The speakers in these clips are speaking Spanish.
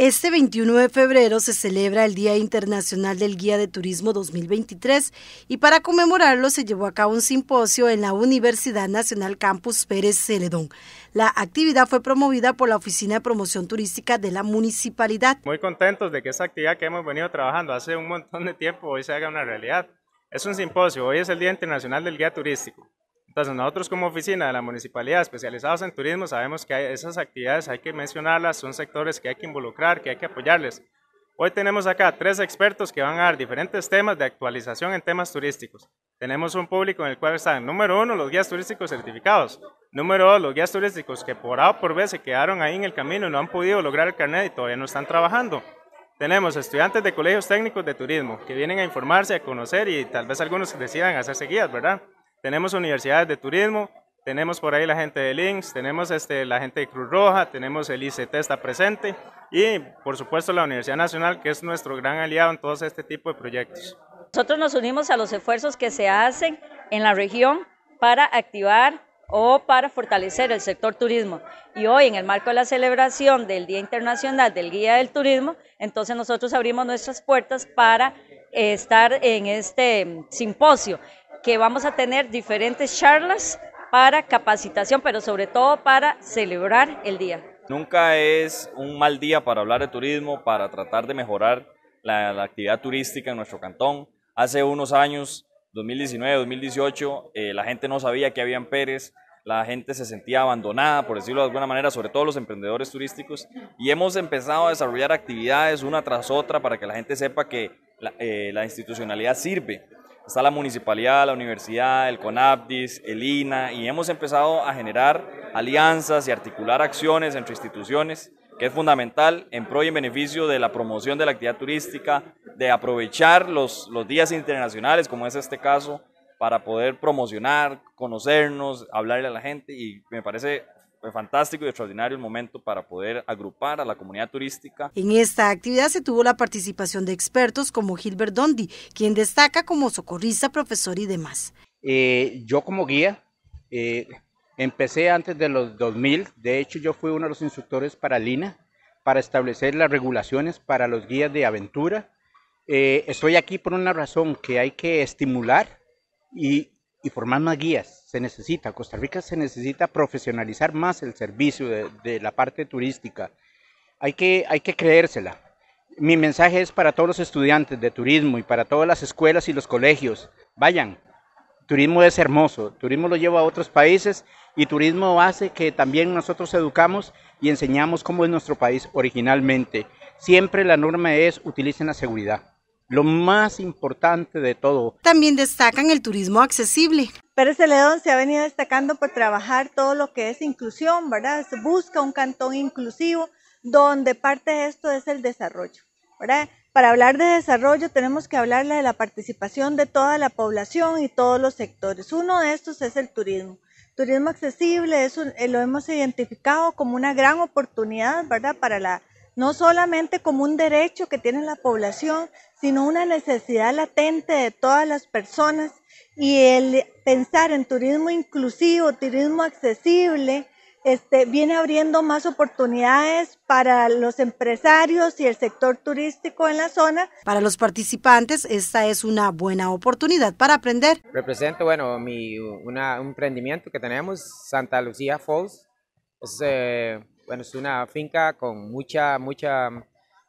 Este 21 de febrero se celebra el Día Internacional del Guía de Turismo 2023 y para conmemorarlo se llevó a cabo un simposio en la Universidad Nacional Campus Pérez Celedón. La actividad fue promovida por la Oficina de Promoción Turística de la Municipalidad. Muy contentos de que esta actividad que hemos venido trabajando hace un montón de tiempo hoy se haga una realidad. Es un simposio, hoy es el Día Internacional del Guía Turístico nosotros como oficina de la municipalidad especializados en turismo sabemos que hay esas actividades hay que mencionarlas, son sectores que hay que involucrar, que hay que apoyarles. Hoy tenemos acá tres expertos que van a dar diferentes temas de actualización en temas turísticos. Tenemos un público en el cual están, número uno, los guías turísticos certificados. Número dos, los guías turísticos que por A o por B se quedaron ahí en el camino y no han podido lograr el carnet y todavía no están trabajando. Tenemos estudiantes de colegios técnicos de turismo que vienen a informarse, a conocer y tal vez algunos decidan hacerse guías, ¿verdad? Tenemos universidades de turismo, tenemos por ahí la gente de Links, tenemos este, la gente de Cruz Roja, tenemos el ICT está presente y por supuesto la Universidad Nacional que es nuestro gran aliado en todo este tipo de proyectos. Nosotros nos unimos a los esfuerzos que se hacen en la región para activar o para fortalecer el sector turismo. Y hoy, en el marco de la celebración del Día Internacional del Guía del Turismo, entonces nosotros abrimos nuestras puertas para eh, estar en este mm, simposio que vamos a tener diferentes charlas para capacitación, pero sobre todo para celebrar el día. Nunca es un mal día para hablar de turismo, para tratar de mejorar la, actividad turística en nuestro cantón. Hace unos años, 2019, 2018, eh, la gente no sabía que habían Pérez, la gente se sentía abandonada, por decirlo de alguna manera, sobre todo los emprendedores turísticos, y hemos empezado a desarrollar actividades una tras otra para que la gente sepa que la eh, institucionalidad sirve Está la municipalidad, la universidad, el CONAPDIS, el INA, y hemos empezado a generar alianzas y articular acciones entre instituciones que es fundamental en pro y en beneficio de la promoción de la actividad turística, de aprovechar los, los días internacionales, como es este caso, para poder promocionar, conocernos, hablarle a la gente y me parece fue fantástico y extraordinario el momento para poder agrupar a la comunidad turística. En esta actividad se tuvo la participación de expertos como Gilbert Dondi, quien destaca como socorrista, profesor y demás. Eh, yo como guía eh, empecé antes de los 2000, de hecho yo fui uno de los instructores para Lina, para establecer las regulaciones para los guías de aventura. Eh, estoy aquí por una razón que hay que estimular y y formar más guías. Se necesita, Costa Rica se necesita profesionalizar más el servicio de, la parte turística. Hay que, hay que creérsela. Mi mensaje es para todos los estudiantes de turismo y para todas las escuelas y los colegios. Vayan, turismo es hermoso, turismo lo lleva a otros países y turismo hace que también nosotros educamos y enseñamos cómo es nuestro país originalmente. Siempre la norma es utilicen la seguridad lo más importante de todo. También destacan el turismo accesible. Pérez Celedón se ha venido destacando por trabajar todo lo que es inclusión, ¿verdad? Se busca un cantón inclusivo donde parte de esto es el desarrollo, ¿verdad? Para hablar de desarrollo tenemos que hablarle de la participación de toda la población y todos los sectores. Uno de estos es el turismo. Turismo accesible, es eh, lo hemos identificado como una gran oportunidad, ¿verdad? Para la no solamente como un derecho que tiene la población, sino una necesidad latente de todas las personas y el pensar en turismo inclusivo, turismo accesible, este, viene abriendo más oportunidades para los empresarios y el sector turístico en la zona. Para los participantes, esta es una buena oportunidad para aprender. Represento, bueno, mi, un emprendimiento que tenemos, Santa Lucía Falls. Es, eh, bueno, es una finca con mucha, mucha,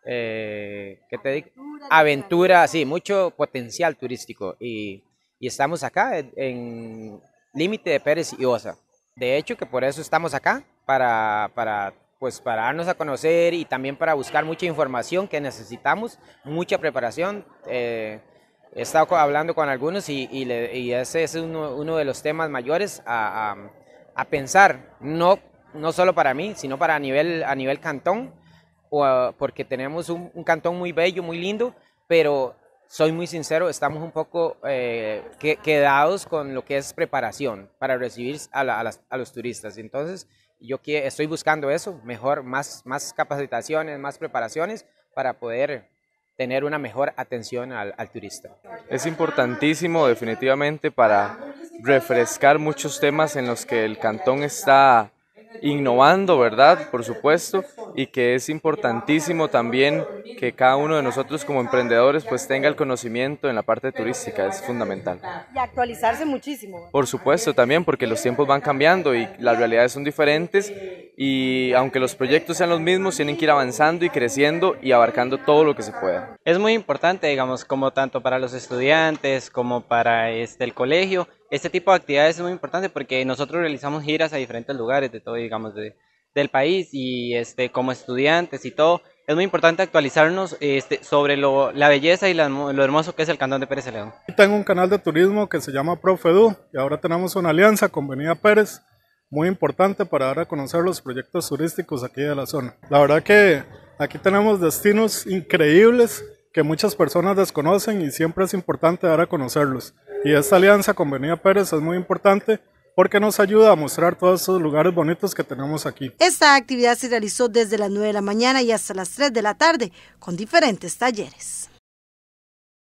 eh, ¿qué te digo? Aventura, sí, mucho potencial turístico. Y, y estamos acá en, límite de Pérez y Osa. De hecho, que por eso estamos acá, para, para pues para darnos a conocer y también para buscar mucha información que necesitamos, mucha preparación. Eh, he estado hablando con algunos y, y, ese es uno, uno, de los temas mayores a, a, a, pensar, no no solo para mí, sino para a nivel, a nivel cantón, ah, porque tenemos un, cantón muy bello, muy lindo, pero soy muy sincero, estamos un poco eh, quedados con lo que es preparación para recibir a, los turistas. Entonces, yo estoy buscando eso, mejor, más, más capacitaciones, más preparaciones para poder tener una mejor atención al, turista. Es importantísimo definitivamente para refrescar muchos temas en los que el cantón está innovando, ¿verdad? Por supuesto, y que es importantísimo también que cada uno de nosotros como emprendedores pues tenga el conocimiento en la parte turística, es fundamental. Y actualizarse muchísimo. Por supuesto, también porque los tiempos van cambiando y las realidades son diferentes y aunque los proyectos sean los mismos, tienen que ir avanzando y creciendo y abarcando todo lo que se pueda. Es muy importante, digamos, como tanto para los estudiantes como para este, el colegio, este tipo de actividades es muy importante porque nosotros realizamos giras a diferentes lugares de todo, digamos, de del país y este, como estudiantes y todo, es muy importante actualizarnos este, sobre lo, la belleza y lo hermoso que es el Cantón de Pérez Celedón. Tengo un canal de turismo que se llama Profedu y ahora tenemos una alianza con Venida Pérez, muy importante para dar a conocer los proyectos turísticos aquí de la zona. La verdad que aquí tenemos destinos increíbles que muchas personas desconocen y siempre es importante dar a conocerlos. Y esta alianza con Venida Pérez es muy importante porque nos ayuda a mostrar todos esos lugares bonitos que tenemos aquí. Esta actividad se realizó desde las 9 de la mañana y hasta las 3 de la tarde con diferentes talleres.